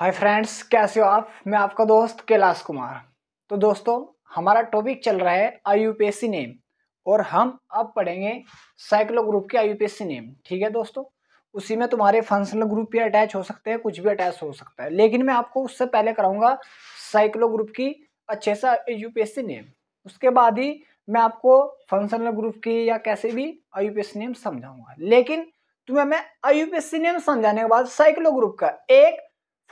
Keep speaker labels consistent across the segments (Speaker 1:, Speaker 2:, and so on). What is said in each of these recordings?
Speaker 1: Hi friends कैसे हो आप मैं आपका दोस्त कैलाश कुमार तो दोस्तों हमारा टॉपिक चल रहा है आई नेम और हम अब पढ़ेंगे साइक्लो ग्रुप के आई नेम ठीक है दोस्तों उसी में तुम्हारे फंक्शनल ग्रुप भी अटैच हो सकते हैं कुछ भी अटैच हो सकता है लेकिन मैं आपको उससे पहले कराऊंगा साइक्लो ग्रुप की अच्छे से आई नेम उसके बाद ही मैं आपको फंक्शनल ग्रुप की या कैसे भी आई नेम समझाऊंगा लेकिन तुम्हें मैं आई नेम समझाने के बाद साइक्लो ग्रुप का एक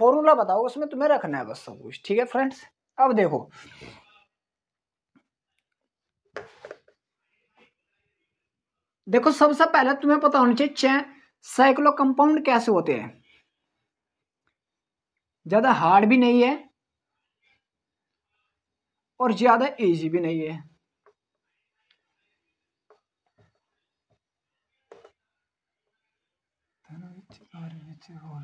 Speaker 1: फॉर्मूला बताओ उसमें तुम्हें रखना है बस सब कुछ ठीक है फ्रेंड्स अब देखो देखो सबसे सब पहले तुम्हें पता होना चाहिए चैन साइक्लो कंपाउंड कैसे होते हैं ज्यादा हार्ड भी नहीं है और ज्यादा इजी भी नहीं है और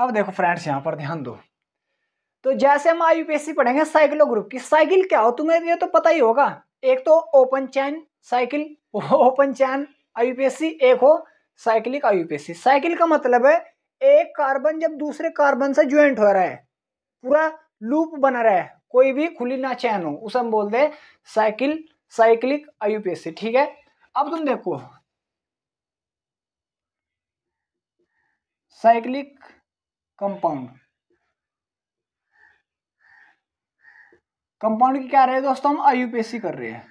Speaker 1: अब देखो फ्रेंड्स यहाँ पर ध्यान दो तो जैसे हम आई यूपीएससी पढ़ेंगे साइकिलो ग्रुप की साइकिल क्या हो तुम्हें ये तो पता ही होगा एक तो open chain cycle open chain I UPSC एक हो साइकिलिक आई यूपीएससी साइकिल का मतलब है एक कार्बन जब दूसरे कार्बन से ज्वाइंट हो रहा है पूरा लूप बना रहा है कोई भी खुली ना चैन हो उसे हम बोलते हैं साइकिल साइकिलिक आईयूपीएससी ठीक है अब तुम देखो साइक्लिक कंपाउंड कंपाउंड की क्या रहे दोस्तों हम आईयूपीएससी कर रहे हैं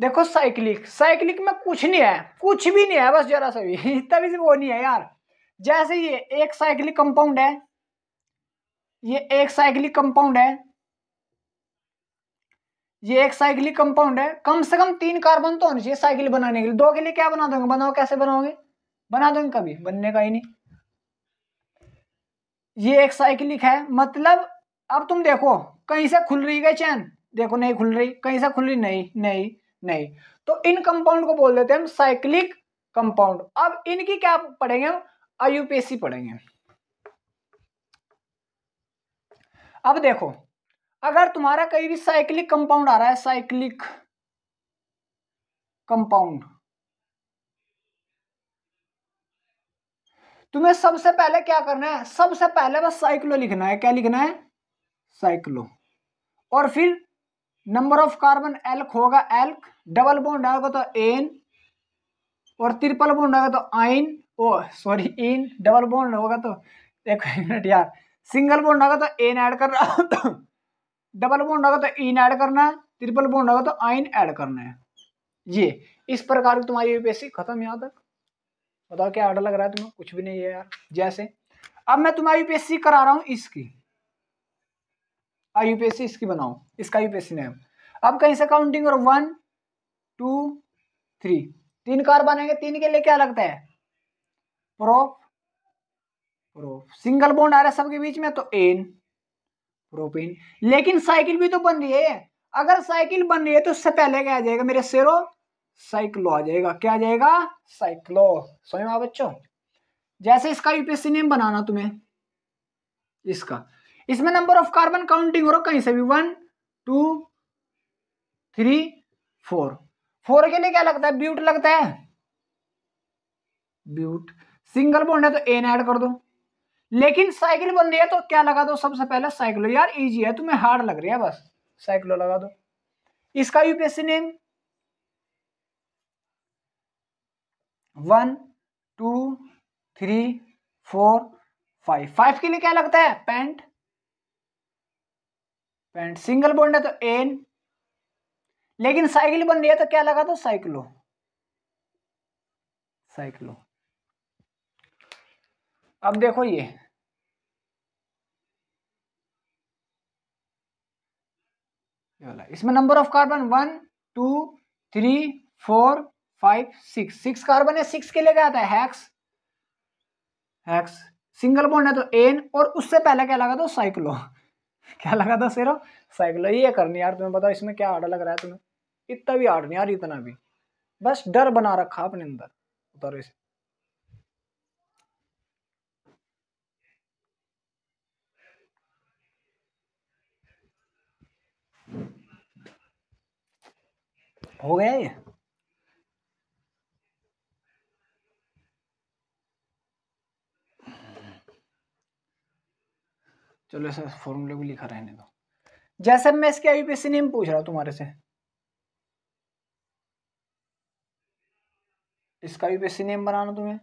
Speaker 1: देखो साइक्लिक साइक्लिक में कुछ नहीं है कुछ भी नहीं है बस जरा सा भी तभी से वो नहीं है यार जैसे ये एक साइक्लिक कंपाउंड है ये एक साइक्लिक कंपाउंड है ये एक साइक्लिक कंपाउंड है कम से कम तीन कार्बन तो होने चाहिए साइकिल बनाने के लिए दो के लिए क्या बना दोगे बनाओ कैसे बनाओगे बना दो कभी बनने का ही नहीं ये एक साइकिलिक है मतलब अब तुम देखो कहीं से खुल रही है चैन देखो नहीं खुल रही कहीं से खुल रही नहीं नहीं नहीं तो इन कंपाउंड को बोल देते हैं हम साइक्लिक कंपाउंड अब इनकी क्या पढ़ेंगे हम आयुपीएससी पढ़ेंगे अब देखो अगर तुम्हारा कहीं भी साइक्लिक कंपाउंड आ रहा है साइक्लिक कंपाउंड तुम्हें सबसे पहले क्या करना है सबसे पहले बस साइक्लो लिखना है क्या लिखना है साइक्लो और फिर नंबर ऑफ कार्बन एल्क होगा एल्क डबल बॉन्ड आएगा तो एन और ट्रिपल बॉन्ड आएगा तो yne oh sorry ene double bond होगा तो एक मिनट यार सिंगल बॉन्ड आएगा तो एन ऐड करना डबल बॉन्ड आएगा तो इन ऐड तो करना है ट्रिपल बॉन्ड आएगा तो आइन ऐड करना है ये इस प्रकार की तुम्हारी यूपीएससी खत्म यहाँ तक बताओ क्या ऑर्डर लग रहा है तुम्हें कुछ भी नहीं है यार जैसे अब मैं तुम्हें यूपीएससी करा रहा हूँ इसकी यूपीएससी इसकी बनाओ इसका यूपीएससी नेम अब कहीं से काउंटिंग और वन टू थ्री तीन कार बनेंगे तीन के लिए क्या लगता है प्रोफ प्रोफ सिंगल बोन्ड आ रहा है सबके बीच में तो एन प्रोपेन लेकिन साइकिल भी तो बन रही है अगर साइकिल बन रही है तो उससे पहले क्या आ जाएगा मेरे सेरो साइक्लो आ जाएगा क्या आ जाएगा साइक्लो स्वयं में बच्चों जैसे इसका यूपीएससी नेम बनाना तुम्हें इसका इसमें नंबर ऑफ कार्बन काउंटिंग हो रहा कहीं से भी one two three four four के लिए क्या लगता है ब्यूट लगता है ब्यूट सिंगल बोन है तो एन ऐड कर दो लेकिन साइकिल बन रही है तो क्या लगा दो सबसे पहले साइक्लो यार इजी है तुम्हें हार्ड लग रही है बस साइक्लो लगा दो इसका UPSC name one two three four five five के लिए क्या लगता है पैंट पैंट सिंगल बोन है तो एन लेकिन साइकिल बन रही है तो क्या लगा तो साइक्लो साइक्लो अब देखो ये इसमें number of carbon one two three four five six six carbon है सिक्स के लिए क्या आता है सिंगल बॉन्ड है तो एन और उससे पहले क्या लगा था साइक्लो क्या लगा था सिर्फ साइक्लो ये करनी यार तुम्हें बताओ इसमें क्या आर्डर लग रहा है तुम्हें इतना भी आर्डर नहीं यार इतना भी बस डर बना रखा अपने अंदर उतारो इसे हो गया ये चलो ऐसा फॉर्मूले भी लिखा रहने दो जैसे मैं इसके आईपीएससी नेम पूछ रहा हूँ तुम्हारे से इसका आईपीएससी नेम बनाना तुम्हें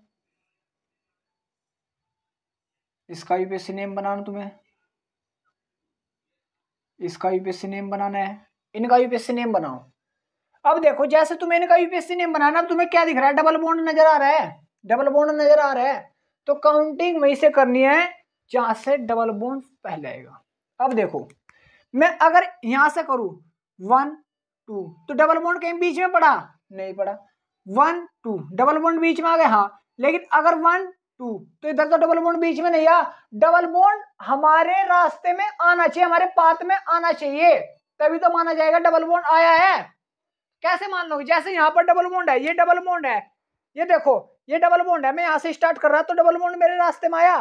Speaker 1: इसका आईपीएससी नेम बनाना तुम्हें इसका यूपीएससी नेम बनाना है इनका यूपीएससी नेम बनाओ अब देखो जैसे तुम्हें इनका यूपीएससी नेम बनाना अब तुम्हें क्या दिख रहा है डबल बॉन्ड नजर आ रहा है डबल बॉन्ड नजर आ रहा है तो काउंटिंग वहीं से करनी है जहां से डबल बॉन्ड पहले आएगा अब देखो मैं अगर यहां से करूं वन टू तो डबल बॉन्ड कहीं बीच में पड़ा नहीं पड़ा वन टू डबल बॉन्ड बीच में आ गया हाँ लेकिन अगर वन टू तो इधर तो डबल बॉन्ड बीच में नहीं आ डबल बॉन्ड हमारे रास्ते में आना चाहिए हमारे पात में आना चाहिए तभी तो माना जाएगा डबल बॉन्ड आया है कैसे मान लो जैसे यहाँ पर डबल बॉन्ड है ये डबल बॉन्ड है ये देखो ये डबल बॉन्ड है मैं यहाँ से स्टार्ट कर रहा तो डबल बॉन्ड मेरे रास्ते में आया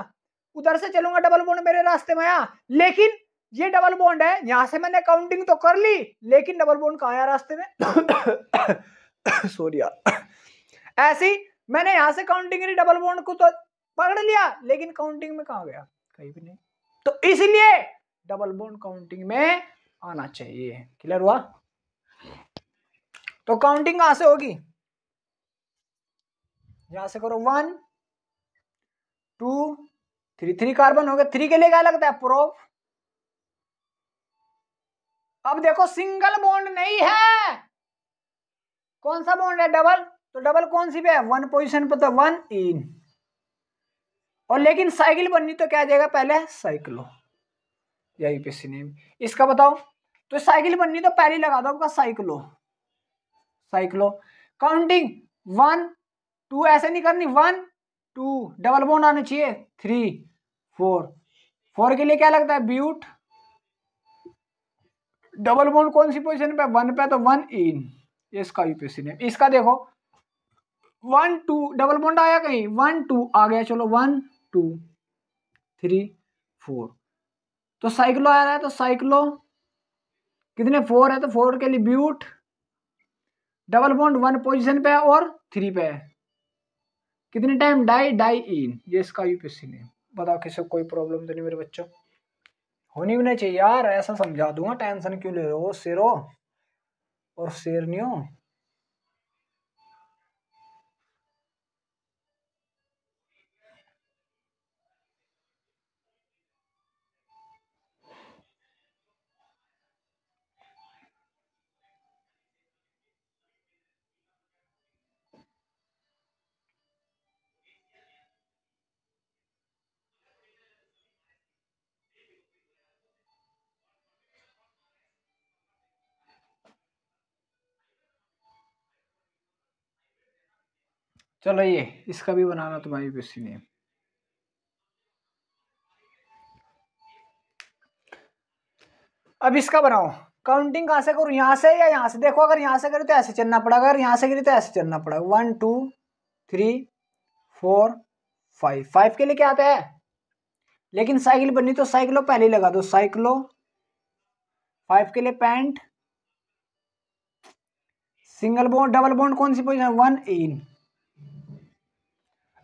Speaker 1: उधर से चलूंगा डबल बॉन्ड मेरे रास्ते में आया हाँ। लेकिन ये डबल बॉन्ड है यहां से मैंने काउंटिंग तो कर ली लेकिन डबल बॉन्ड कहा आया रास्ते में सॉरी यार ऐसी मैंने यहां से काउंटिंग डबल बॉन्ड को तो पकड़ लिया लेकिन काउंटिंग में कहा गया कहीं भी नहीं तो इसलिए डबल बॉन्ड काउंटिंग में आना चाहिए क्लियर हुआ तो काउंटिंग कहां से होगी यहां से करो one two three three carbon हो गया थ्री के लिए क्या लगता है प्रो अब देखो सिंगल बॉन्ड नहीं है कौन सा बॉन्ड है डबल तो डबल कौन सी पे है वन पोजिशन पे तो वन इन और लेकिन साइकिल बननी तो क्या जाएगा पहले साइकिलो यही यूपीएससी नेम इसका बताओ तो साइकिल बननी तो पहले लगा दो आपका cyclo cyclo counting one two ऐसे नहीं करनी वन टू डबल बॉन्ड आने चाहिए थ्री फोर फोर के लिए क्या लगता है ब्यूट डबल बोन कौन सी पोजिशन पे वन पे तो वन इन इसका भी पोजिशन है इसका देखो वन टू डबल बॉन्ड आया कहीं वन टू आ गया चलो वन टू थ्री फोर तो साइक्लो आ रहा है तो साइक्लो कितने फोर है तो फोर के लिए but double bond one position पे है और थ्री पे है कितने टाइम डाई डाई इन ये इसका यूपीएससी नेम बताओ किसी को कोई प्रॉब्लम तो नहीं मेरे बच्चों होनी भी नहीं चाहिए यार ऐसा समझा दूंगा टेंशन क्यों ले रहे हो सिरो और हो चलो ये इसका भी बनाना तुम्हारी यूपीएससी ने अब इसका बनाओ काउंटिंग कहाँ से करूँ यहाँ से या यहाँ से देखो अगर यहाँ से करें तो ऐसे चलना पड़ेगा अगर यहाँ से करी तो ऐसे चलना पड़ेगा one two three four five five के लिए क्या आता है लेकिन साइकिल बननी तो साइकिलो पहले लगा दो साइकिलो फाइव के लिए pent single bond double bond कौन सी पोजिशन वन एन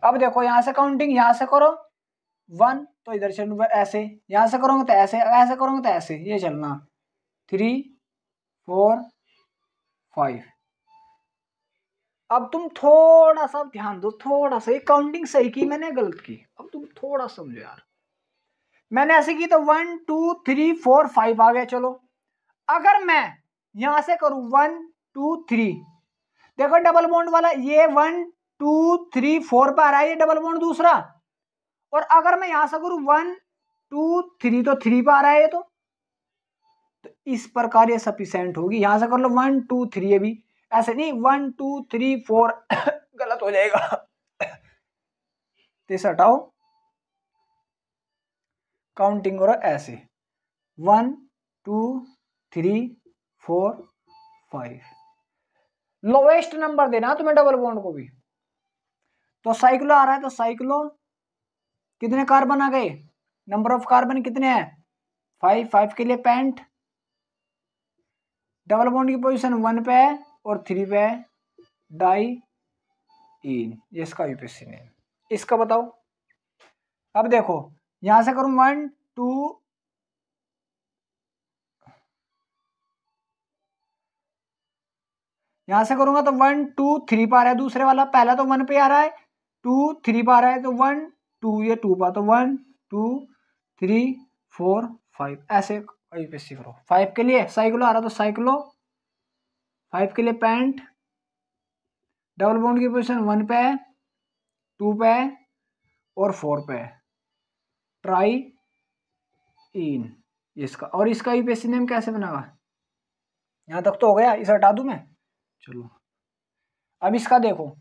Speaker 1: अब देखो यहाँ से काउंटिंग यहाँ से करो वन तो इधर चल ऐसे यहाँ से करोगे तो ऐसे ऐसे करोगे तो ऐसे ये चलना थ्री फोर फाइव अब तुम थोड़ा सा ध्यान दो थोड़ा सा ये काउंटिंग सही की मैंने गलत की अब तुम थोड़ा समझो यार मैंने ऐसे की तो one two three four five आ गया चलो अगर मैं यहां से करूं वन टू थ्री देखो डबल बॉन्ड वाला ये वन टू थ्री फोर पर आ रहा है ये डबल बॉन्ड दूसरा और अगर मैं यहां से करूं वन टू थ्री तो थ्री पर आ रहा है ये तो तो इस प्रकार ये सफिशेंट होगी यहां से कर लो वन टू थ्री अभी ऐसे नहीं वन टू थ्री फोर गलत हो जाएगा तो इसे हटाओ काउंटिंग हो रहा ऐसे one two three four five lowest number देना तुम्हें डबल बॉन्ड को भी तो साइक्लो आ रहा है तो साइक्लो कितने कार्बन आ गए नंबर ऑफ कार्बन कितने हैं फाइव फाइव के लिए पैंट डबल बॉन्ड की पोजीशन वन पे है और थ्री पे है डाई इन इसका यूपीएससी नेम इसका बताओ अब देखो यहां से करूं वन टू यहां से करूंगा तो वन टू थ्री पर आ रहा है दूसरे वाला पहला तो वन पे आ रहा है टू थ्री पा रहा है तो वन टू या टू पर तो one two three four five ऐसे यूपीएससी करो फाइव के लिए साइकिलो आ रहा तो साइकिलो फाइव के लिए पैंट डबल बोन की पोजिशन वन पे है टू पे है और फोर पे है ट्राई इन इसका और इसका यूपीएससी नेम कैसे बनागा यहाँ तक तो हो गया इसे हटा दूँ मैं चलो अब इसका देखो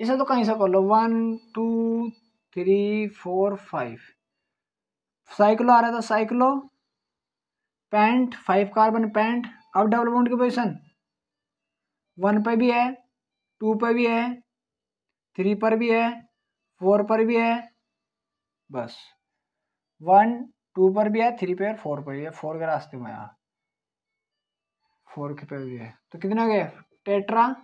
Speaker 1: इसे तो कहीं से कर लो one two three four five cyclo आ रहा था cyclo pent five carbon pent अब डबल बॉन्ड की पोजिशन वन पे भी है टू पे भी है थ्री पर भी है फोर पर भी है बस वन टू पर भी है थ्री पे और फोर पर भी है फोर के रास्ते में यहाँ फोर के पे भी है तो कितना गया टेट्रा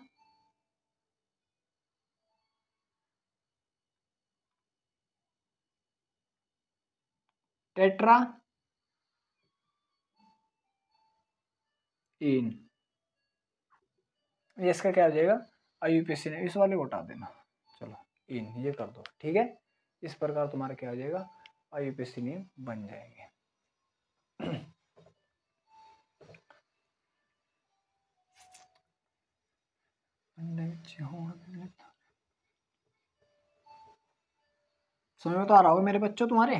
Speaker 1: टेट्रा इन ये इसका क्या हो जाएगा आई ने इस वाले को हटा देना चलो इन ये कर दो ठीक है इस प्रकार तुम्हारा क्या हो जाएगा आईयूपीसी नेम बन जाएंगे समझ में तो आ रहा होगा मेरे बच्चों तुम्हारे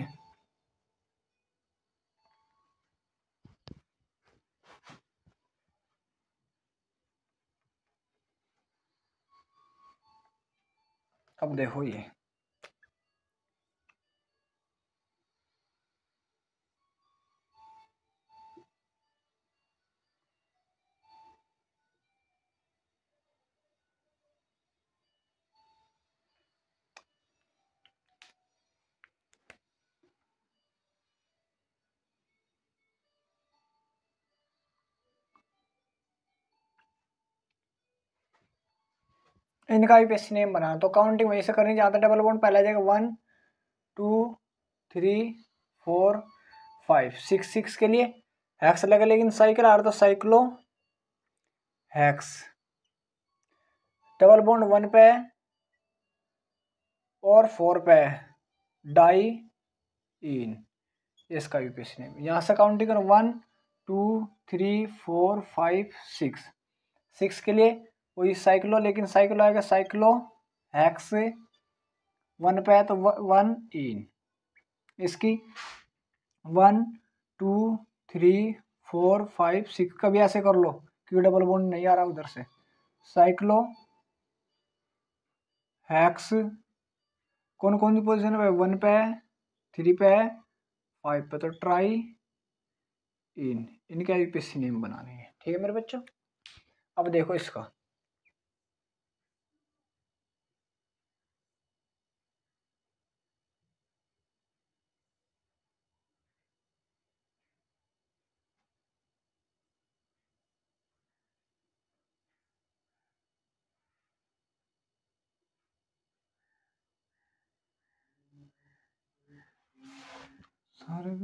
Speaker 1: अब देखो ये इनका भी पेस्ट नेम बनाना तो काउंटिंग वैसे करनी जहाँ डबल बॉन्ड पहला जाएगा one two three four five six six के लिए हैक्स लगा लेकिन साइकिल आ रहा तो cyclo hex double bond one पे और फोर पे डाई इन इसका भी पेस्ट नेम यहाँ से काउंटिंग करो one two three four five six six के लिए वही साइक्लो लेकिन साइक्लो आएगा साइक्लो हैक्स वन पे है तो वन इन इसकी one two three four five six का भी ऐसे कर लो क्यों डबल बोन नहीं आ रहा उधर से साइक्लो हैक्स कौन कौन सी पोजिशन पे वन पे है थ्री पे है फाइव पे तो ट्राई इन इनके आई पी सी नेम रहे हैं ठीक है मेरे बच्चों अब देखो इसका अब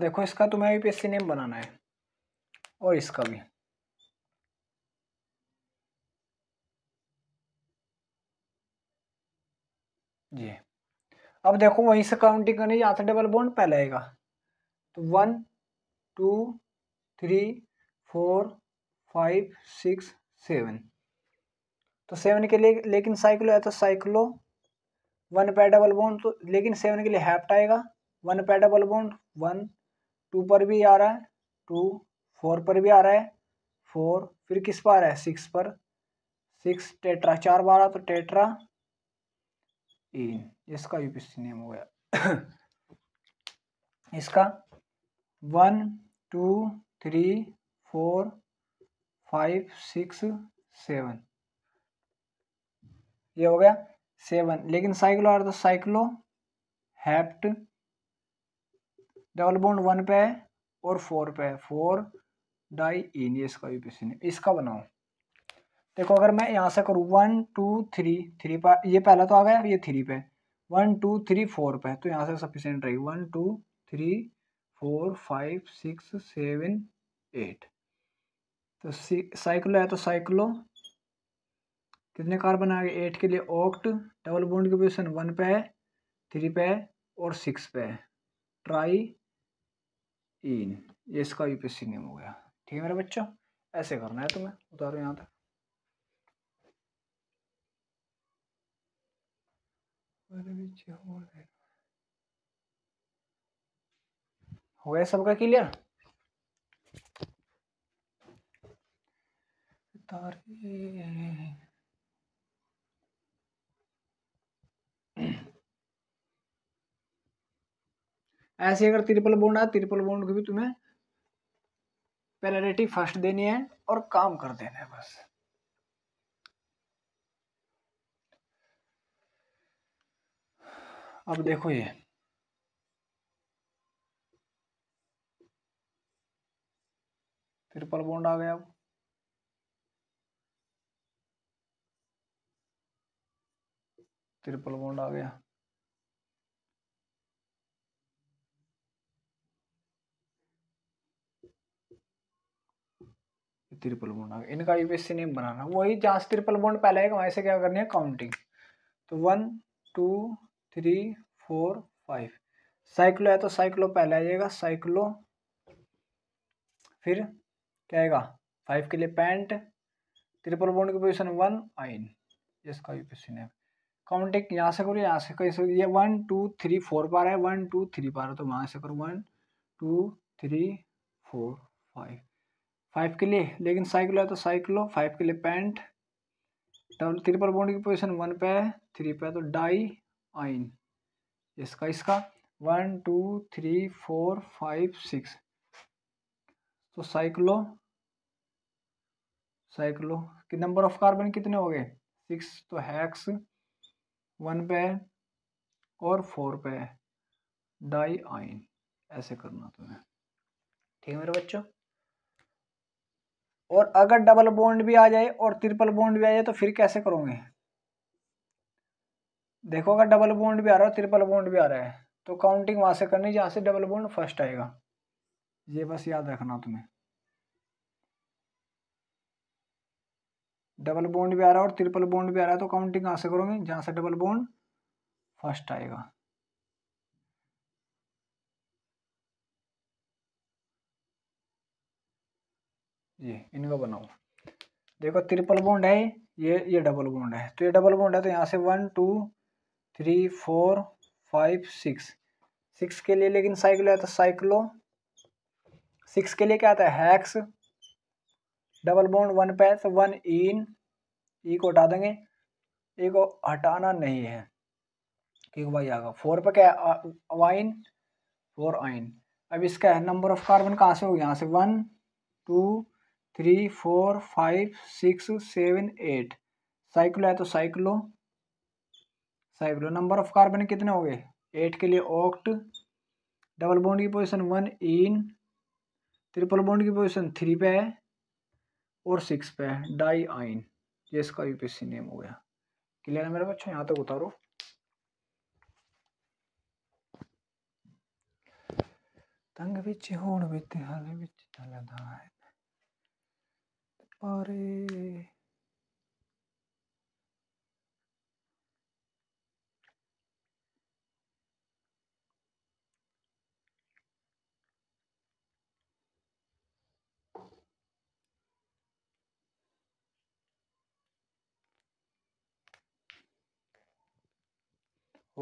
Speaker 1: देखो इसका तुम्हें भी पीएससी नेम बनाना है और इसका भी जी अब देखो वहीं से काउंटिंग करनी यहाँ से डबल बॉन्ड पहले आएगा तो one two three four five six seven तो सेवन के लिए लेकिन साइक्लो है तो साइक्लो वन पे डबल बॉन्ड तो लेकिन सेवन के लिए हैप्ट आएगा वन पे डबल बॉन्ड वन टू पर भी आ रहा है टू फोर पर भी आ रहा है फोर फिर किस पर आ रहा है सिक्स पर सिक्स टेट्रा चार बार आ तो टेट्रा इन इसका यूपीसी नेम हो गया इसका one two three four five six seven ये हो गया सेवन लेकिन साइक्लो आर तो cyclo hept double bond one पे है और फोर पे है फोर डाई इन ये इसका यूपीसी नेम इसका बनाओ देखो अगर मैं यहाँ से करूँ वन टू थ्री थ्री पर ये पहला तो आ गया ये थ्री पे वन टू थ्री फोर पे तो यहाँ से सफिशेंट रहेगी one two three four five six seven eight तो साइक्लो है तो साइक्लो कितने कार्बन आ गए एट के लिए ऑक्ट डबल बॉन्ड की पोजिशन वन पे है थ्री पे है और सिक्स पे है ट्राई इन ये इसका यूपीएससी नेम हो गया ठीक है मेरे बच्चों ऐसे करना है तुम्हें उतारो यहाँ तक हो गया सबका क्लियर ऐसे अगर त्रिपल बॉन्ड है त्रिपल बॉन्ड को भी तुम्हें पैरालिटी फर्स्ट देनी है और काम कर देना है बस अब देखो ये ट्रिपल बॉन्ड आ गया अब ट्रिपल बॉन्ड आ गया त्रिपल बॉन्ड आ गया इनका यूपीएससी नेम बनाना वही जहां त्रिपल बॉन्ड पहले है वहां से क्या करनी है काउंटिंग तो one two three four five cyclo है तो साइक्लो पहले आ जाएगा साइक्लो फिर क्या आएगा फाइव के लिए पैंट ट्रिपल बॉन्ड की पोजिशन वन आइन इसका भी क्वेश्चन है काउंटिंग यहाँ से करो यहाँ से करो ये वन टू थ्री फोर पार है वन टू थ्री पार है तो वहाँ से करो one two three four five five के लिए लेकिन साइकिलो है तो साइकिलो फाइव के लिए पैंट डबल ट्रिपल बॉन्ड की पोजिशन वन पे है थ्री पे है तो डाई आइन इसका इसका one two three four five six तो साइक्लो साइक्लो कि नंबर ऑफ कार्बन कितने हो गए सिक्स तो हैक्स वन पे है और फोर पे है डाई आइन ऐसे करना तुम्हें ठीक है मेरे बच्चों और अगर डबल बॉन्ड भी आ जाए और ट्रिपल बॉन्ड भी आ जाए तो फिर कैसे करोगे देखो अगर डबल बोंड भी आ रहा है ट्रिपल बोंड भी आ रहा है तो काउंटिंग वहाँ से करनी जहाँ से डबल बोंड फर्स्ट आएगा ये बस याद रखना तुम्हें डबल बोंड भी आ रहा है और ट्रिपल बोंड भी आ रहा है तो काउंटिंग कहाँ से करोगे जहाँ से डबल बोंड फर्स्ट आएगा ये इनको बनाओ देखो ट्रिपल बोंड है ये ये डबल बोंड है तो ये डबल बोंड है तो यहाँ से one two three four five six six के लिए लेकिन साइकिल आता है तो साइक्लो सिक्स के लिए क्या आता है हैक्स डबल बॉन्ड वन पैथ तो वन इन ई को हटा देंगे ई को हटाना नहीं है ठीक भाई आगा फोर पर क्या है वाइन फोर आइन अब इसका है नंबर ऑफ कार्बन कहाँ से हो यहाँ से one two three four five six seven eight cyclo है तो साइक्लो साइब्रो नंबर ऑफ कार्बन कितने हो गए एट के लिए ऑक्ट डबल बॉन्ड की position one ene triple bond की पोजीशन थ्री पे है और सिक्स पे है डाई आइन ये इसका यूपीएससी नेम हो गया क्लियर है मेरे बच्चों यहाँ तक उतारो तंग बिच होने बिच हाले बिच चलदा है अरे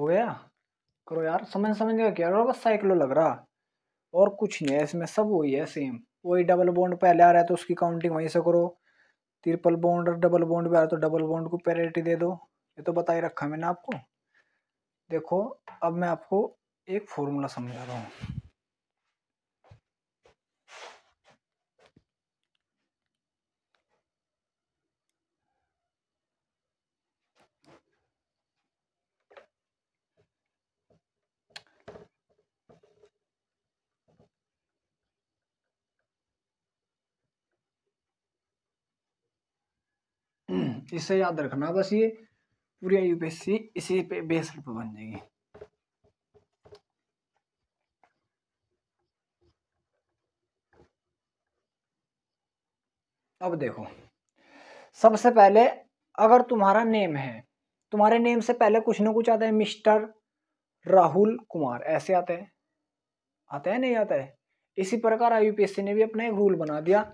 Speaker 1: हो गया करो यार समझ समझ गया क्या बस साइकिलो लग रहा और कुछ नहीं है इसमें सब वही है सेम वही डबल बॉन्ड पहले आ रहा है तो उसकी काउंटिंग वहीं से करो ट्रिपल बॉन्ड और डबल बॉन्ड भी आ रहा है तो डबल बॉन्ड को पैरिटी दे दो ये तो बता ही रखा मैंने आपको देखो अब मैं आपको एक फॉर्मूला समझा रहा हूँ इसे याद रखना बस ये पूरी यूपीएससी इसी पे बेस्ड पर बन जाएगी अब देखो सबसे पहले अगर तुम्हारा नेम है तुम्हारे नेम से पहले कुछ ना कुछ आता है मिस्टर राहुल कुमार ऐसे आते हैं आता है नहीं आता है इसी प्रकार आई ने भी अपना एक रूल बना दिया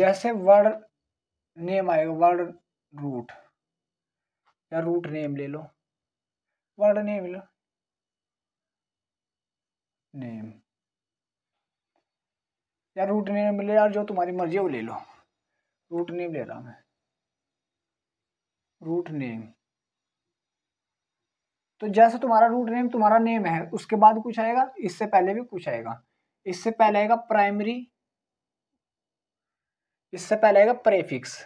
Speaker 1: जैसे वर्ड नेम आएगा वर्ड रूट या रूट नेम ले लो वर्ड नेम ले लो नेम या रूट नेम ले यार जो तुम्हारी मर्जी है वो ले लो रूट नेम ले रहा मैं रूट नेम तो जैसे तुम्हारा रूट नेम तुम्हारा नेम है उसके बाद कुछ आएगा इससे पहले भी कुछ आएगा इससे पहले आएगा प्राइमरी इससे पहले आएगा प्रेफिक्स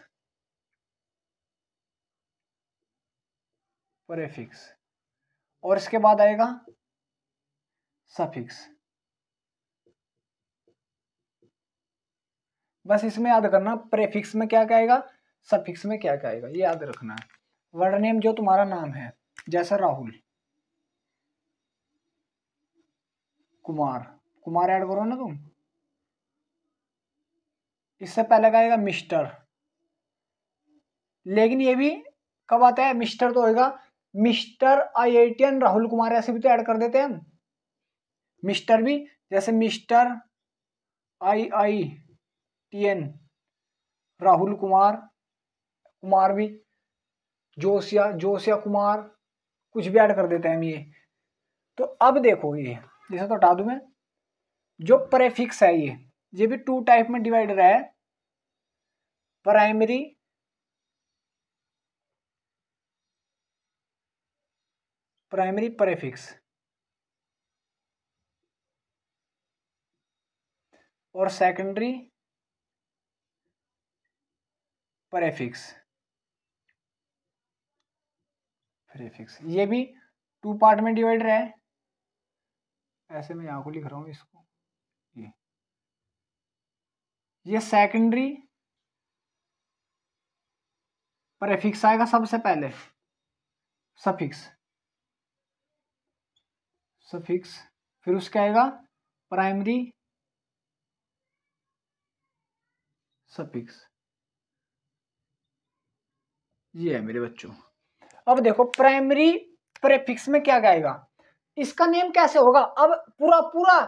Speaker 1: प्रेफिक्स और इसके बाद आएगा सफिक्स बस इसमें याद करना प्रेफिक्स में क्या कहेगा सफिक्स में क्या कहेगा ये याद रखना है वर्ड नेम जो तुम्हारा नाम है जैसा राहुल कुमार कुमार ऐड करो ना तुम इससे पहले का आएगा मिस्टर लेकिन ये भी कब आता है मिस्टर तो होगा मिस्टर एन राहुल कुमार ऐसे भी तो ऐड कर देते हैं हम मिस्टर भी जैसे mister I I T N Rahul Kumar Kumar भी जोसिया जोसिया कुमार कुछ भी ऐड कर देते हैं हम ये तो अब देखो ये जैसे तो हटा दू मैं जो प्रेफिक्स है ये ये भी टू टाइप में डिवाइडर है प्राइमरी प्राइमरी प्रेफिक्स और सेकेंडरी प्रेफिक्स प्रेफिक्स ये भी टू पार्ट में डिवाइडर है ऐसे मैं यहां को लिख रहा हूं इसको ये सेकेंडरी परफिक्स आएगा सबसे पहले सफिक्स सफिक्स फिर उसके आएगा प्राइमरी सफिक्स ये है मेरे बच्चों अब देखो प्राइमरी प्रेफिक्स में क्या गएगा इसका नेम कैसे होगा अब पूरा पूरा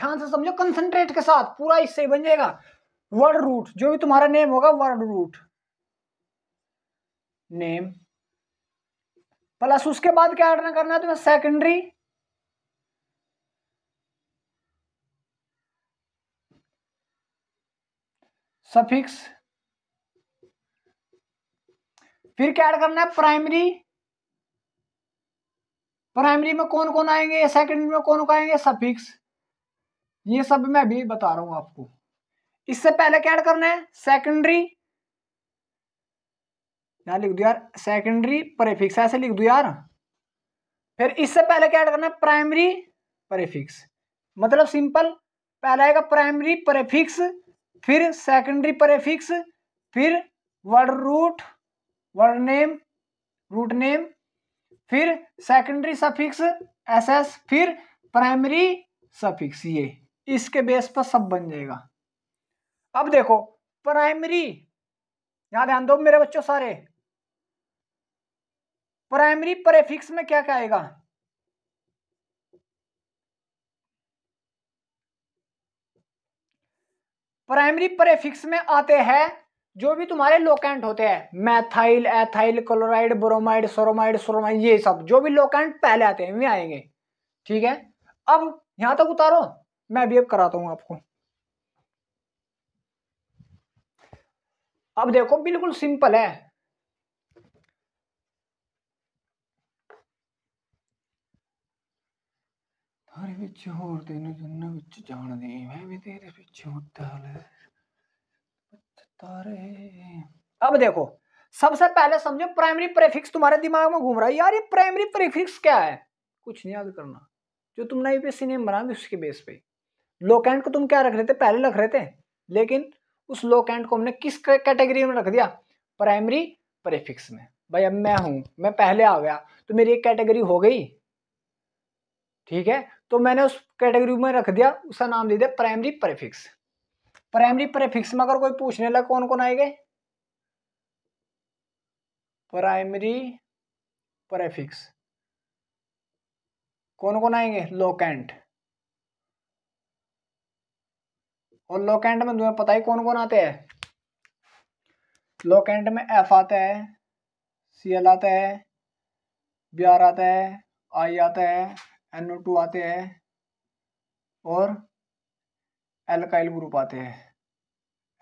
Speaker 1: ध्यान से समझो कंसंट्रेट के साथ पूरा इससे बन जाएगा वर्ड रूट जो भी तुम्हारा नेम होगा वर्ड रूट नेम प्लस उसके बाद क्या ऐड करना है तुम्हें सेकेंडरी सफिक्स फिर क्या ऐड करना है प्राइमरी प्राइमरी में कौन कौन आएंगे सेकेंडरी में कौन कौन आएंगे सफिक्स ये सब मैं अभी बता रहा हूं आपको इससे पहले क्या ऐड करना है सेकेंडरी यार लिख दो यार सेकेंडरी परेफिक्स ऐसे लिख दो यार फिर इससे पहले क्या ऐड करना है प्राइमरी परेफिक्स मतलब सिंपल पहला आएगा प्राइमरी परेफिक्स फिर सेकेंडरी परेफिक्स फिर word root word name root name फिर सेकेंडरी सफिक्स एस एस फिर प्राइमरी सफिक्स ये इसके बेस पर सब बन जाएगा अब देखो प्राइमरी यहां ध्यान दो मेरे बच्चों सारे प्राइमरी परेफिक्स में क्या क्या आएगा प्राइमरी परेफिक्स में आते हैं जो भी तुम्हारे लोकेंट होते हैं मैथाइल एथाइल क्लोराइड ब्रोमाइड सोरोमाइड सोरोमाइड ये सब जो भी लोकेंट पहले आते हैं वे आएंगे ठीक है अब यहां तक उतारो मैं भी अब कराता हूं आपको अब देखो बिल्कुल सिंपल है थारे पिछे होर तेन जिन्ना बिच जान दे मैं भी तेरे पीछे होता तारे अब देखो सबसे पहले समझो प्राइमरी प्रेफिक्स तुम्हारे दिमाग में घूम रहा है यार ये प्राइमरी प्रेफिक्स क्या है कुछ नहीं याद करना जो तुमने यूपीएससी नेम बना उसके बेस पे लोकेंट को तुम क्या रख रहे थे पहले रख रहे थे लेकिन उस लोकेंट को हमने किस कैटेगरी में रख दिया प्राइमरी प्रेफिक्स में भाई अब मैं हूं मैं पहले आ गया तो मेरी एक कैटेगरी हो गई ठीक है तो मैंने उस कैटेगरी में रख दिया उसका नाम दे दिया प्राइमरी प्रेफिक्स प्राइमरी प्रेफिक्स में अगर कोई पूछने लगा कौन कौन आएंगे प्राइमरी प्रेफिक्स कौन कौन आएंगे लोकेंट और लोकेंट में तुम्हें पता ही कौन कौन आते हैं लोकेंट में एफ आता है सी एल आता है बी आर आता है आई आता है एन ओ टू आते हैं और एलकाइल ग्रुप आते हैं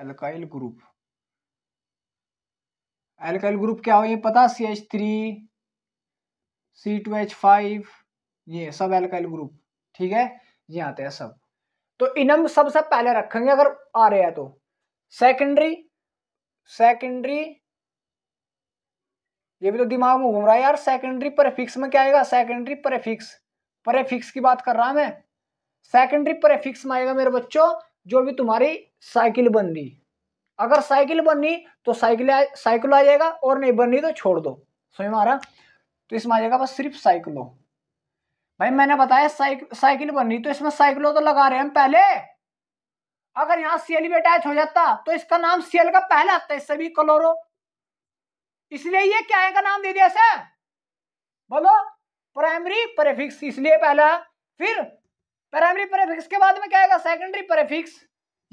Speaker 1: एलकाइल ग्रुप एलकाइल ग्रुप क्या हो ये पता C H three C two H five ये सब एलकाइल ग्रुप ठीक है ये आते हैं सब तो इनम सबसे पहले रखेंगे अगर आ रहे हैं तो सेकेंडरी सेकेंडरी ये भी तो दिमाग में घूम रहा है यार सेकेंडरी प्रेफिक्स में क्या आएगा सेकेंडरी प्रेफिक्स प्रेफिक्स की बात कर रहा मैं सेकेंडरी प्रेफिक्स में आएगा मेरे बच्चों जो भी तुम्हारी साइकिल बन रही अगर साइकिल बननी तो साइकिल साइकिल आ जाएगा और नहीं बननी तो छोड़ दो समझ में आ रहा तो इसमें आ जाएगा बस सिर्फ साइकिलो भाई मैंने बताया साइक, साइकिल बन रही तो इसमें साइकिलो तो लगा रहे हैं हम पहले अगर यहाँ सीएल e भी अटैच हो जाता तो इसका नाम सीएल e का पहला आता है इससे भी इसलिए ये क्या है का नाम दे दिया सर बोलो प्राइमरी प्रेफिक्स इसलिए पहला फिर प्राइमरी प्रेफिक्स के बाद में क्या आएगा सेकेंडरी प्रेफिक्स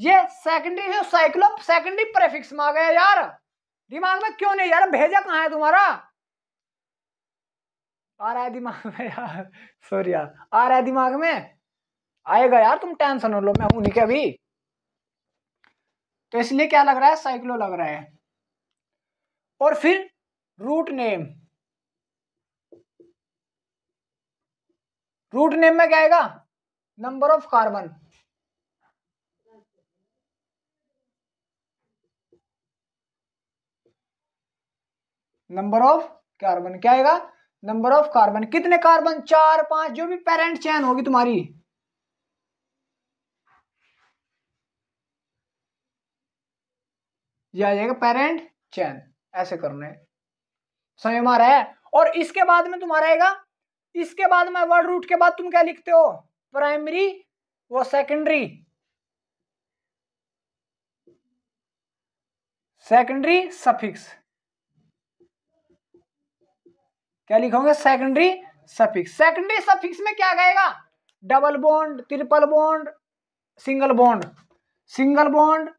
Speaker 1: ये सेकेंडरी जो साइक्लो सेकेंडरी प्रेफिक्स में आ गया यार दिमाग में क्यों नहीं यार भेजा कहाँ है तुम्हारा आ रहा है दिमाग में यार सॉरी यार आ रहा है दिमाग में आएगा यार तुम टेंशन हो लो मैं हूं नहीं क्या अभी तो इसलिए क्या लग रहा है साइक्लो लग रहा है और फिर रूट नेम रूट नेम में क्या आएगा number of carbon number of carbon क्या आएगा नंबर ऑफ कार्बन कितने कार्बन चार पांच जो भी पेरेंट चैन होगी तुम्हारी ये आ जाएगा पेरेंट चैन ऐसे करने समय में है और इसके बाद में तुम्हारा आएगा इसके बाद में वर्ड रूट के बाद तुम क्या लिखते हो प्राइमरी वो सेकेंडरी सेकेंडरी सफिक्स क्या लिखोगे सेकेंडरी सफिक्स सेकेंडरी सफिक्स में क्या गएगा double bond triple bond single bond single bond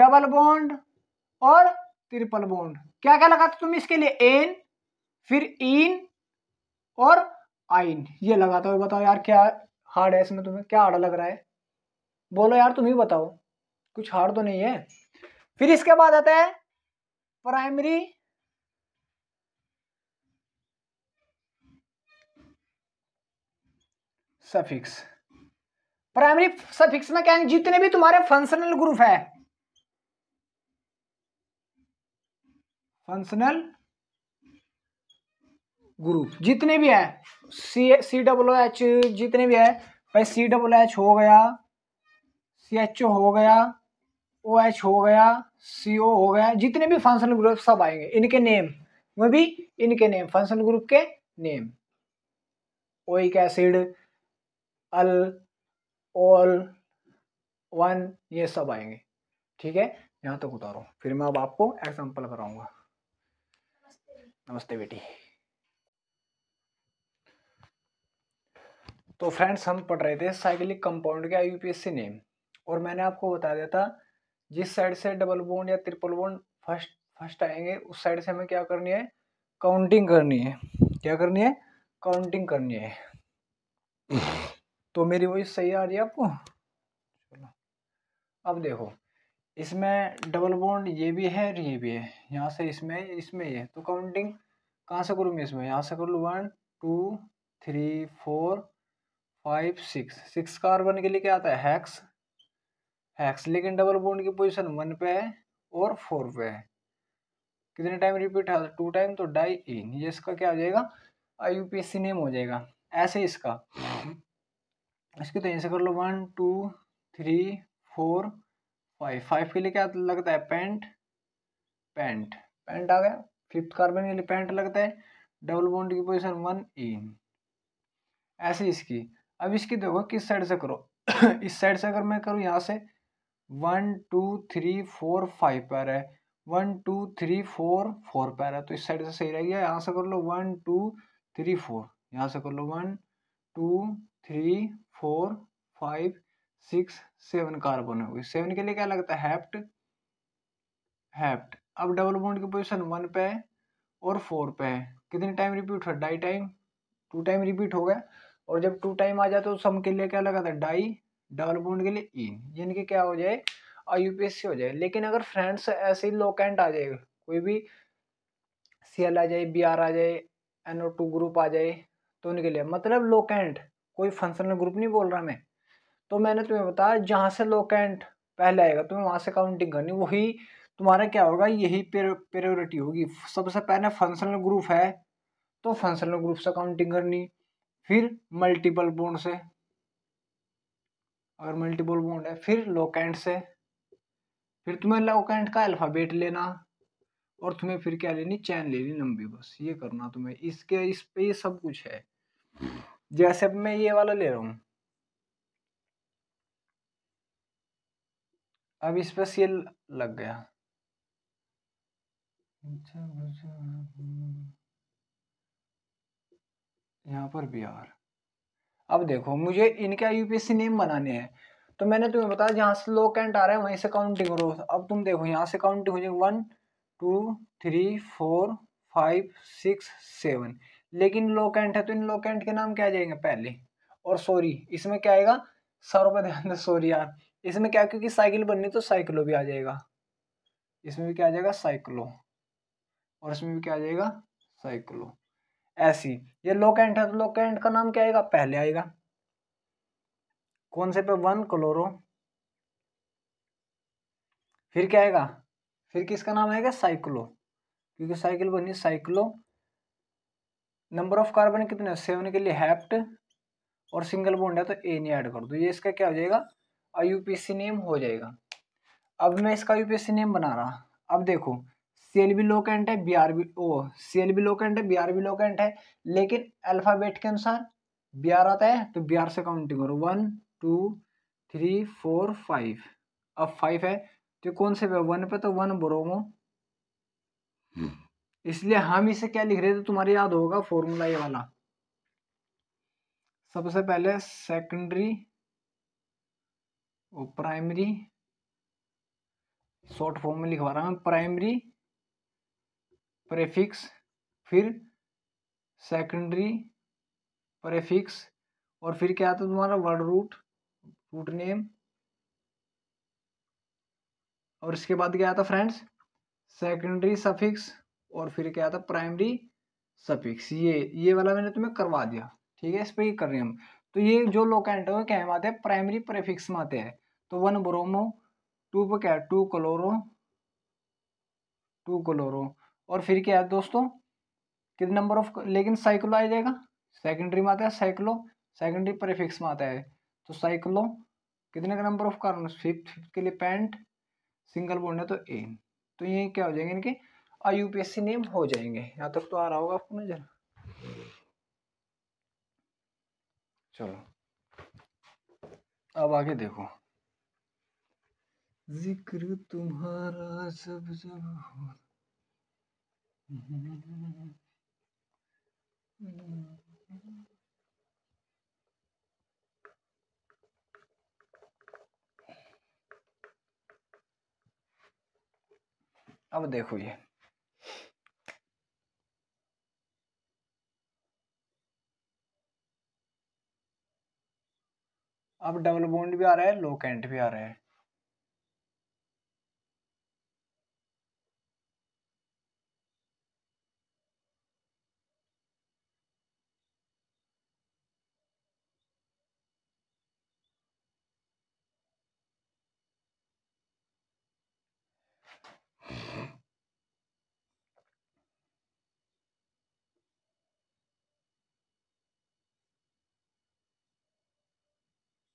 Speaker 1: double bond और ट्रिपल बॉन्ड क्या क्या लगाते तुम इसके लिए एन फिर इन और आइन ये लगाता था बताओ यार क्या हार्ड है इसमें तुम्हें क्या हार्ड लग रहा है बोलो यार तुम ही बताओ कुछ हार्ड तो नहीं है फिर इसके बाद आता है प्राइमरी सफिक्स प्राइमरी सफिक्स में कहेंगे जितने भी तुम्हारे फंक्शनल ग्रुप है फंक्शनल ग्रुप जितने भी है सी सी डब्लो एच जितने भी है भाई सी डब्लो एच हो गया सी एच ओ हो गया ओ एच हो गया सी ओ हो गया जितने भी फंक्शनल ग्रुप सब आएंगे इनके नेम वो भी इनके नेम फंक्शनल ग्रुप के name oic acid al ol one ये सब आएंगे ठीक है यहाँ तक उतारो फिर मैं अब आपको एग्जाम्पल कराऊंगा नमस्ते बेटी तो फ्रेंड्स हम पढ़ रहे थे साइकिलिक कंपाउंड के आईयूपीएससी नेम और मैंने आपको बता दिया था जिस साइड से डबल बोन्ड या ट्रिपल बोन्ड फर्स्ट फर्स्ट आएंगे उस साइड से हमें क्या करनी है काउंटिंग करनी है क्या करनी है काउंटिंग करनी है तो मेरी वॉइस सही आ रही है आपको चलो अब देखो इसमें डबल बॉन्ड ये भी है और ये भी है यहाँ से इसमें इसमें ये तो काउंटिंग कहाँ से करूँ मैं इसमें यहाँ से कर लूँ one two three four five six six carbon के लिए क्या आता है हैक्स हैक्स लेकिन डबल बॉन्ड की पोजीशन वन पे है और फोर पे है कितने टाइम रिपीट है टू टाइम तो डाई इन ये इसका क्या हो जाएगा आई नेम हो जाएगा ऐसे इसका इसके तो आंसर कर लो one two three four five five के लिए क्या लगता है पेंट पेंट पेंट आ गया फिफ्थ कार्बन के लिए पेंट लगता है डबल बॉन्ड की पोजिशन वन ई ऐसे इसकी अब इसकी देखो किस साइड से करो इस साइड से अगर मैं करूँ यहाँ से one two three four five पैर है one two three four four पैर है तो इस साइड से सही रहेगी यहाँ से कर लो वन टू थ्री फोर यहाँ से कर लो one two three four five six seven carbon हो गए सेवन के लिए क्या लगता है हेप्ट हेप्ट अब डबल बॉन्ड की पोजीशन वन पे है और फोर पे है कितने टाइम रिपीट हुआ di time two time repeat हो गया और जब टू टाइम आ जाए तो सम के लिए क्या लगा था डाई डबल बॉन्ड के लिए ई e। कि क्या हो जाए सी हो जाए लेकिन अगर फ्रेंड्स ऐसे ही लोकेंट आ जाए कोई भी सी आ जाए बी आ जाए एन ग्रुप आ जाए तो उनके लिए मतलब लोकेंट कोई फंक्शनल ग्रुप नहीं बोल रहा मैं तो मैंने तुम्हें बताया जहाँ से लोकेंट पहले आएगा तुम्हें वहाँ से काउंटिंग करनी वही तुम्हारा क्या होगा यही प्रायोरिटी होगी सबसे पहले फंक्शनल ग्रुप है तो फंक्शनल ग्रुप से काउंटिंग करनी फिर मल्टीपल बॉन्ड से अगर मल्टीपल बॉन्ड है फिर लोकेंट से फिर तुम्हें लोकेंट का अल्फ़ाबेट लेना और तुम्हें फिर क्या लेनी चैन लेनी लंबी बस ये करना तुम्हें इसके इस पे सब कुछ है जैसे अब मैं ये वाला ले रहा हूँ अब इस पर सेल लग गया अच्छा, अच्छा, हम्म। यहाँ पर बिहार अब देखो मुझे इनके यूपीएससी नेम बनाने हैं तो मैंने तुम्हें बताया जहाँ से लो कैंट आ रहा है वहीं से काउंटिंग करो अब तुम देखो यहाँ से काउंटिंग हो जाएगी one two three four five six seven लेकिन लोकेंट है तो इन लोकेंट के नाम क्या आ जाएंगे पहले और सॉरी इसमें क्या आएगा सरो पर ध्यान सॉरी यार इसमें क्या क्योंकि साइकिल बननी तो साइकिलो भी आ जाएगा इसमें भी क्या आ जाएगा साइक्लो और इसमें भी क्या आ जाएगा साइक्लो ऐसी ये लोकेंट है तो लोकेंट का नाम क्या आएगा पहले आएगा कौन से पे वन क्लोरो फिर क्या आएगा फिर किसका नाम आएगा साइक्लो क्योंकि साइकिल बनी साइक्लो नंबर ऑफ कार्बन कितने सेवन के लिए हैप्ट और सिंगल बॉन्ड है तो ए नहीं ऐड कर दो ये इसका क्या हो जाएगा आई नेम हो जाएगा अब मैं इसका यू नेम बना रहा अब देखो सी एल बी लोकेंट है B R B O C L B locant है बी आर बी लोकेंट है लेकिन अल्फ़ाबेट के अनुसार बी आर आता है तो बी आर से काउंटिंग करो one two three four five अब फाइव है तो कौन से पे वन पे तो वन ब्रोमो इसलिए हम इसे क्या लिख रहे थे तुम्हारे याद होगा फॉर्मूला ये वाला सबसे पहले सेकेंडरी और प्राइमरी शॉर्ट फॉर्म में लिखवा रहा हूँ प्राइमरी प्रेफिक्स फिर सेकेंडरी प्रेफिक्स और फिर क्या आता तुम्हारा वर्ड रूट रूट नेम और इसके बाद क्या आता फ्रेंड्स सेकेंडरी सफिक्स और फिर क्या था प्राइमरी सफिक्स ये ये वाला मैंने तुम्हें करवा दिया ठीक है इस पर ही कर रहे हम तो ये जो लोकेंट है क्या आते हैं प्राइमरी प्रेफिक्स में आते हैं तो वन ब्रोमो टू पर क्या टू क्लोरो टू क्लोरो और फिर क्या है दोस्तों कितने नंबर ऑफ लेकिन साइक्लो आ जाएगा सेकेंडरी में आता है साइक्लो सेकेंडरी प्रेफिक्स में आता है तो साइक्लो कितने का number of carbon fifth fifth के लिए पेंट सिंगल बोर्ड है तो एन तो ये क्या हो जाएंगे इनके आई यू नेम हो जाएंगे यहाँ तक तो आ रहा होगा आपको नजर चलो अब आगे देखो जिक्र तुम्हारा जब जब हो अब देखो ये अब डबल बॉन्ड भी आ रहा है लो कैंट भी आ रहा है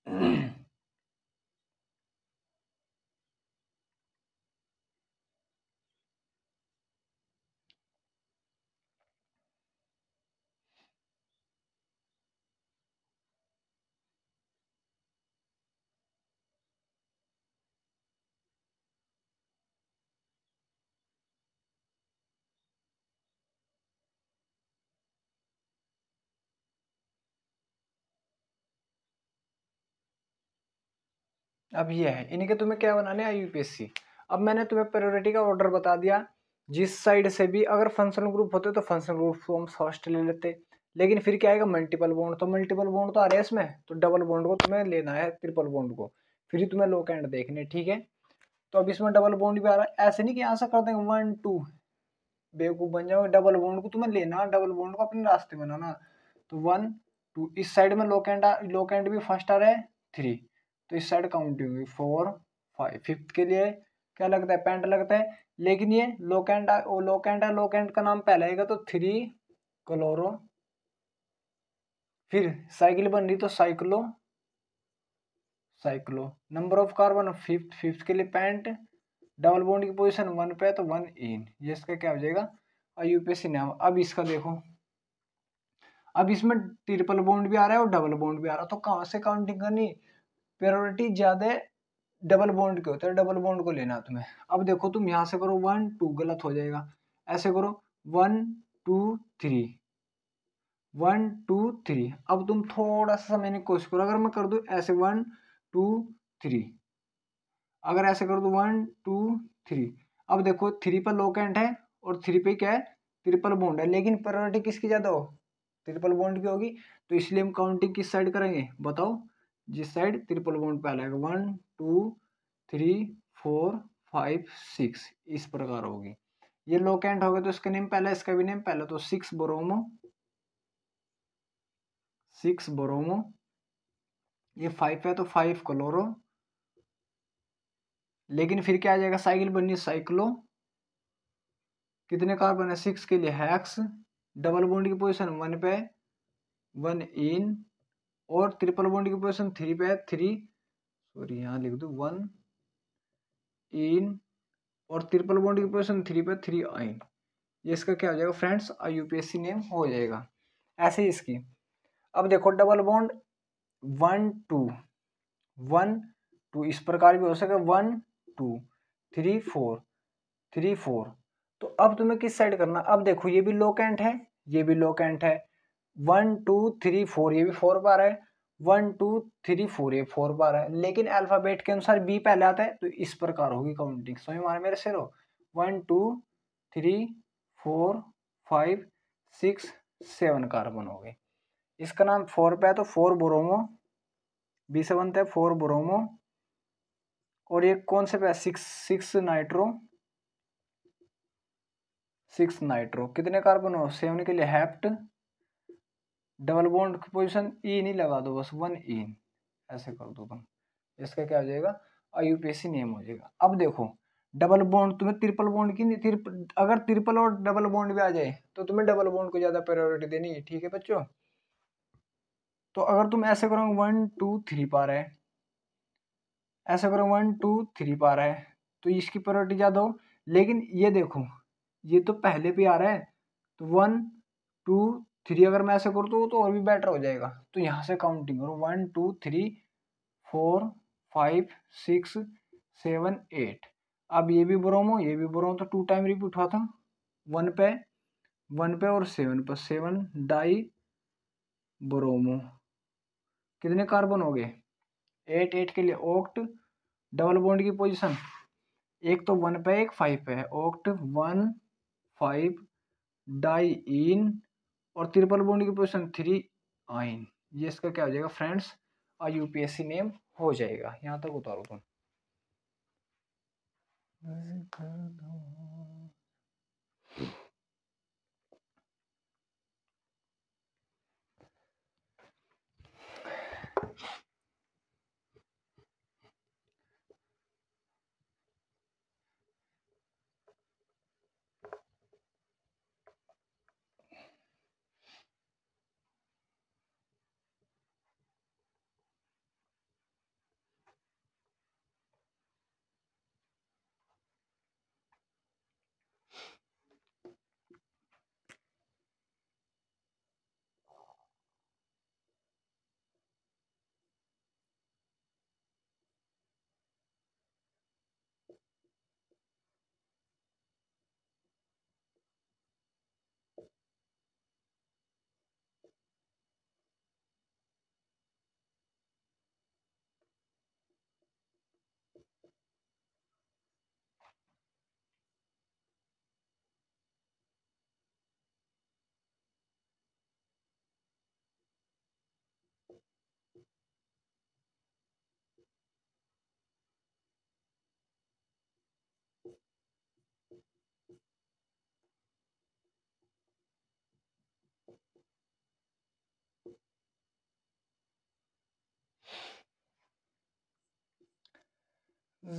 Speaker 1: Mm-hmm. अब ये है इन्हीं के तुम्हें क्या बनाने एस यूपीएससी अब मैंने तुम्हें प्रायोरिटी का ऑर्डर बता दिया जिस साइड से भी अगर फंक्शनल ग्रुप होते तो फंक्शनल ग्रुप को हम फर्स्ट ले लेते लेकिन फिर क्या आएगा मल्टीपल बॉन्ड तो मल्टीपल बॉन्ड तो आ रहे हैं इसमें तो डबल बॉन्ड को तुम्हें लेना है ट्रिपल बॉन्ड को फिर ही तुम्हें लोक एंड देखने ठीक है तो अब इसमें डबल बॉन्ड भी आ रहा है ऐसे नहीं कि यहाँ से कर देंगे वन टू बेवकूफ़ बन जाओगे डबल बॉन्ड को तुम्हें लेना डबल बॉन्ड को अपने रास्ते बनाना तो वन टू इस साइड में लोक एंड लोक एंड भी फर्स्ट आ रहा है थ्री तो इस साइड काउंटिंग हुई फोर फाइव फिफ्थ के लिए क्या लगता है पेंट लगता है लेकिन ये लोकेंड लोकेंड है लोकेंड का नाम पहले आएगा तो थ्री क्लोरो फिर साइकिल बन रही तो cyclo cyclo number of carbon fifth fifth के लिए पेंट डबल बॉन्ड की पोजीशन वन पे तो वन इन ये इसका क्या हो जाएगा आई नाम अब इसका देखो अब इसमें ट्रिपल बोन्ड भी आ रहा है और डबल बोन्ड भी आ रहा है तो कहाँ से काउंटिंग करनी पेरोरिटी ज़्यादा डबल बॉन्ड के होते हैं डबल बॉन्ड को लेना है तुम्हें अब देखो तुम यहाँ से करो वन टू गलत हो जाएगा ऐसे करो one two three one two three अब तुम थोड़ा सा समय कोशिश करो अगर मैं कर दू ऐसे वन टू थ्री अगर ऐसे कर दूँ वन टू थ्री अब देखो थ्री पर लो कैंट है और थ्री पे क्या है ट्रिपल बॉन्ड है लेकिन प्रायोरिटी किसकी ज़्यादा हो ट्रिपल बॉन्ड की होगी तो इसलिए हम काउंटिंग किस साइड करेंगे बताओ जिस साइड ट्रिपल बॉन्ड पे आएगा one two three four five six इस प्रकार होगी ये लो कैंट होगा तो इसके नेम पहले इसका भी नेम पहले तो सिक्स बोरोमो सिक्स बोरोमो ये फाइव है तो फाइव क्लोरो लेकिन फिर क्या आ जाएगा साइकिल बननी साइक्लो कितने कार्बन है सिक्स के लिए हैक्स डबल बॉन्ड की पोजीशन वन पे वन इन और ट्रिपल बॉन्ड की पोजिशन थ्री पे है थ्री सॉरी यहाँ लिख दो वन इन और ट्रिपल बॉन्ड की पोजिशन थ्री पे थ्री आइन ये इसका क्या हो जाएगा फ्रेंड्स आई यूपीएससी नेम हो जाएगा ऐसे ही इसकी अब देखो double bond one two one two इस प्रकार भी हो सके one two three four three four तो अब तुम्हें किस साइड करना अब देखो ये भी लो कैंट है ये भी लो कैंट है वन टू थ्री फोर ये भी फोर बार है वन टू थ्री फोर ये फोर बार है लेकिन अल्फ़ाबेट के अनुसार बी पहले आता है तो इस प्रकार होगी काउंटिंग समझ मारे मेरे से रो one two three four five six seven carbon हो गए इसका नाम फोर पे है तो फोर बोरोमो बी से बनता है फोर बोरोमो और ये कौन से पे है six six nitro six nitro कितने कार्बन हो सेवन के लिए हेप्ट डबल बॉन्ड की पोजिशन ई e नहीं लगा दो बस वन ई e। ऐसे कर दो तुम इसका क्या हो जाएगा आई नेम हो जाएगा अब देखो डबल बॉन्ड तुम्हें ट्रिपल बॉन्ड की नहीं त्रिप, अगर ट्रिपल और डबल बॉन्ड भी आ जाए तो तुम्हें डबल बॉन्ड को ज़्यादा प्रायोरिटी देनी है ठीक है बच्चों तो अगर तुम ऐसे करोगे वन टू थ्री पा रहे ऐसे करोगे वन टू थ्री पा रहे है तो इसकी प्रायोरिटी ज़्यादा हो लेकिन ये देखो ये तो पहले भी आ रहा है तो वन टू थ्री अगर मैं ऐसे कर दूँ तो, तो और भी बेटर हो जाएगा तो यहाँ से काउंटिंग करूँ one two three four five six seven eight अब ये भी बुरा हो ये भी ब्रोम तो टू टाइम रिपीट हुआ था वन पे वन पे और सेवन पे सेवन डाई ब्रोमो कितने कार्बन हो गए एट एट के लिए ओक्ट डबल बॉन्ड की पोजीशन एक तो वन पे एक फाइव पे है oct one five di ene और त्रिपल बॉन्ड की पोजिशन थ्री आइन ये इसका क्या हो जाएगा फ्रेंड्स आ यूपीएससी नेम हो जाएगा यहाँ तक उतारो तुम Thank you.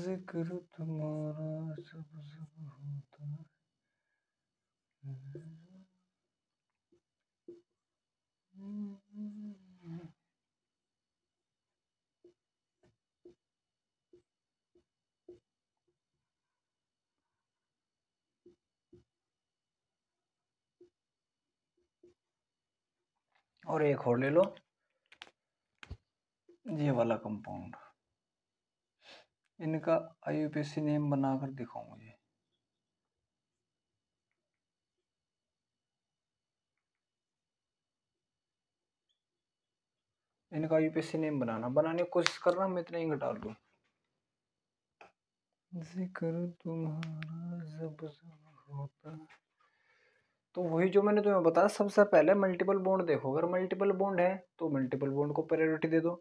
Speaker 1: जिक्र तुम्हारा सब सब होता है और एक और ले लो ये वाला कंपाउंड इनका आई नेम बनाकर दिखाओ मुझे इनका यूपीएससी नेम बनाना बनाने की कोशिश कर रहा मैं इतना ही घटा लू जिक्र तुम्हारा जब होता तो वही जो मैंने तुम्हें बताया सबसे पहले मल्टीपल बॉन्ड देखो अगर मल्टीपल बॉन्ड है तो मल्टीपल बॉन्ड को प्रायोरिटी दे दो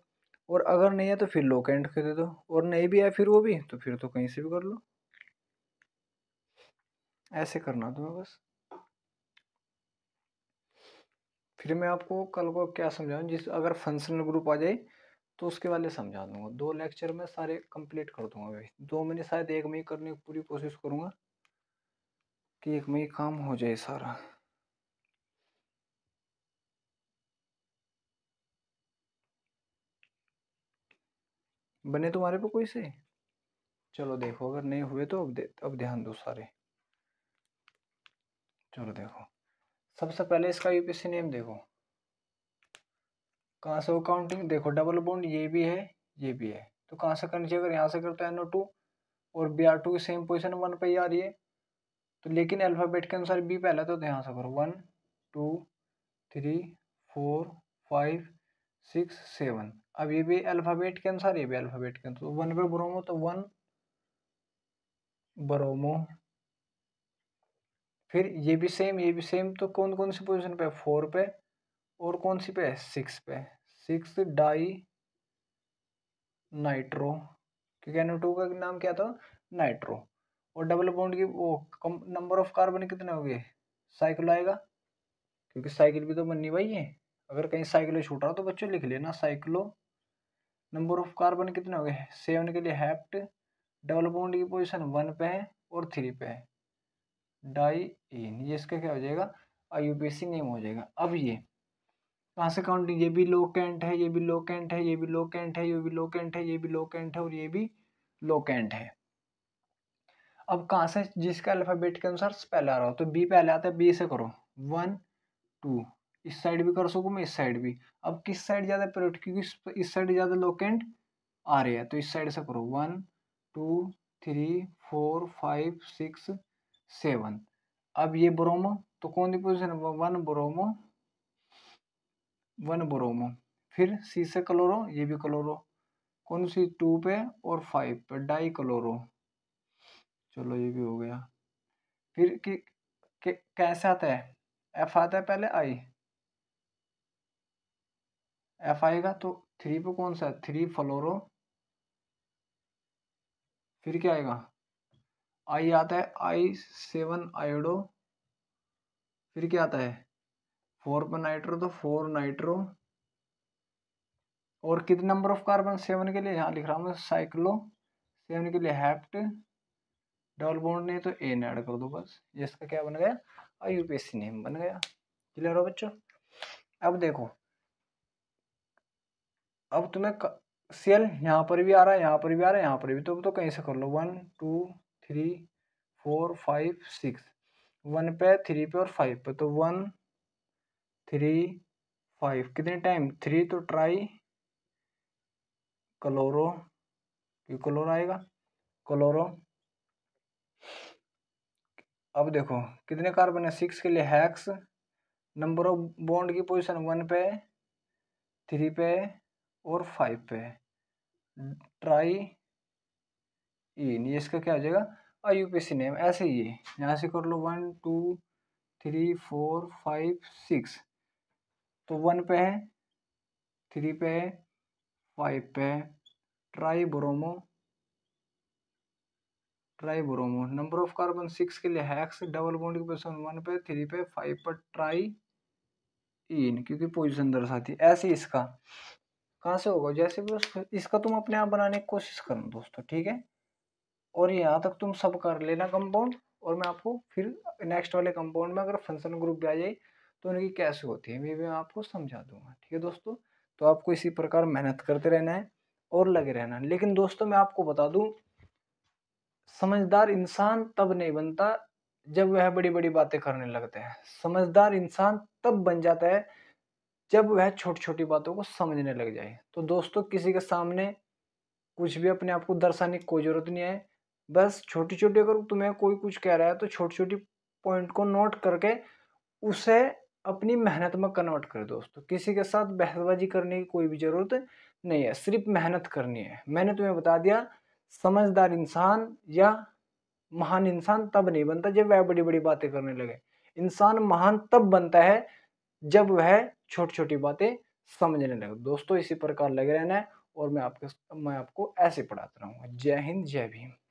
Speaker 1: और अगर नहीं है तो फिर लो कैंड को दे दो और नहीं भी है फिर वो भी तो फिर तो कहीं से भी कर लो ऐसे करना तुम्हें बस फिर मैं आपको कल को क्या समझाऊँ जिस अगर फंक्शनल ग्रुप आ जाए तो उसके वाले समझा दूंगा दो लेक्चर में सारे कंप्लीट कर दूंगा भाई दो महीने शायद एक में ही करने की पूरी कोशिश करूंगा एक में काम हो जाए सारा बने तुम्हारे पे कोई से चलो देखो अगर नहीं हुए तो अब अब ध्यान दो सारे चलो देखो सबसे पहले इसका यूपीसी नेम देखो कहाँ से वो काउंटिंग देखो डबल बॉन्ड ये भी है ये भी है तो कहाँ से करनी चाहिए अगर यहाँ से करते हैं एन ओ टू और बी आर टू की सेम पोजिशन वन पे ही आ रही है तो लेकिन अल्फ़ाबेट के अनुसार बी पहला तो ध्यान से करो one two three four five six seven अब ये भी अल्फ़ाबेट के अनुसार ये भी अल्फ़ाबेट के अनुसार वन तो पे ब्रोमो तो वन ब्रोमो फिर ये भी सेम ये भी सेम तो कौन कौन सी पोजीशन पे फोर पे और कौन सी पे सिक्स पे सिक्स डाई नाइट्रो क्योंकि एन टू का नाम क्या था नाइट्रो और डबल बॉन्ड की वो कम नंबर ऑफ कार्बन कितने हो गए साइकिल आएगा क्योंकि साइकिल भी तो बननी भाई है अगर कहीं साइकिल छूट रहा तो बच्चों लिख लेना साइकिलो नंबर ऑफ कार्बन कितने हो गए सेवन के लिए हैप्ट डबल बॉन्ड की पोजिशन वन पे है और थ्री पे है डाई इन ये इसका क्या हो जाएगा आईयूपीसी नेम हो जाएगा अब ये कहाँ से काउंटिंग ये भी लो कैंट है ये भी लो कैंट है ये भी लो कैंट है ये भी लो कैंट है ये भी लो कैंट है और ये भी लो कैंट है अब कहाँ से जिसके अल्फ़ाबेट के अनुसार स्पेल आ रहा हो तो बी पहले आता है बी से करो वन टू इस साइड भी कर सकूँ मैं इस साइड भी अब किस साइड ज़्यादा प्रोट क्योंकि इस साइड ज़्यादा लोकेंट आ रहे हैं तो इस साइड से करो one two three four five six seven अब ये ब्रोमो तो कौन सी position one bromo one bromo फिर सी से क्लोरो ये भी क्लोरो कौन सी टू पे और फाइव पे डाई क्लोरो चलो ये भी हो गया फिर कि, कैसे आता है एफ आता है पहले आई एफ आएगा तो थ्री पे कौन सा थ्री फ्लोरो फिर क्या आएगा आई आता है आई सेवन आयोडो फिर क्या आता है फोर पर नाइट्रो तो फोर नाइट्रो और कितने नंबर ऑफ कार्बन सेवन के लिए यहाँ लिख रहा हूँ साइक्लो सेवन के लिए हैप्ट डबल बॉन्ड नहीं तो ए न ऐड कर दो बस जिसका क्या बन गया आई यू नेम बन गया क्लियर हो बच्चों अब देखो अब तुम्हें सेल यहाँ पर भी आ रहा है यहाँ पर भी आ रहा है यहाँ पर भी तो तो कहीं से कर लो one two three four five six one पे थ्री पे और फाइव पे तो वन थ्री फाइव कितने टाइम थ्री तो ट्राई कलोरो क्लोरो आएगा कलोरो अब देखो कितने कार्बन है सिक्स के लिए हैक्स नंबर ऑफ बॉन्ड की पोजीशन वन पे थ्री पे और फाइव पे ट्राई इन e, ये इसका क्या हो जाएगा I U P C name ऐसे ही है यहाँ से कर लो one two three four five six तो वन पे है थ्री पे है फाइव पे है tri bromo tribromo number of carbon six के लिए हैक्स डबल बॉन्ड की पोजिशन वन पे थ्री पे फाइव पर ट्राई इन क्योंकि पोजिशन दर्शाती है ऐसे इसका कहाँ से होगा जैसे भी इसका तुम अपने आप बनाने की कोशिश करना दोस्तों ठीक है और यहाँ तक तुम सब कर लेना कंपाउंड और मैं आपको फिर नेक्स्ट वाले कंपाउंड में अगर फंक्शन ग्रुप भी आ जाए तो उनकी कैसे होती है मैं भी मैं आपको समझा दूंगा ठीक है दोस्तों तो आपको इसी प्रकार मेहनत करते रहना है और लगे रहना लेकिन दोस्तों मैं आपको बता दूँ समझदार इंसान तब नहीं बनता जब वह बड़ी बड़ी बातें करने लगते हैं समझदार इंसान तब बन जाता है जब वह छोटी छोटी बातों को समझने लग जाए तो दोस्तों किसी के सामने कुछ भी अपने आप को दर्शाने की कोई ज़रूरत नहीं है बस छोटी छोटी अगर तुम्हें कोई कुछ कह रहा है तो छोटी छोटी पॉइंट को नोट करके उसे अपनी मेहनत में कन्वर्ट करें दोस्तों किसी के साथ बहसबाजी करने की कोई भी ज़रूरत नहीं है सिर्फ मेहनत करनी है मैंने तुम्हें बता दिया समझदार इंसान या महान इंसान तब नहीं बनता जब वह बड़ी बड़ी बातें करने लगे इंसान महान तब बनता है जब वह छोटी छोटी बातें समझने लगे दोस्तों इसी प्रकार लगे रहना है और मैं आपके मैं आपको ऐसे पढ़ाता रहूँगा जय हिंद जय भीम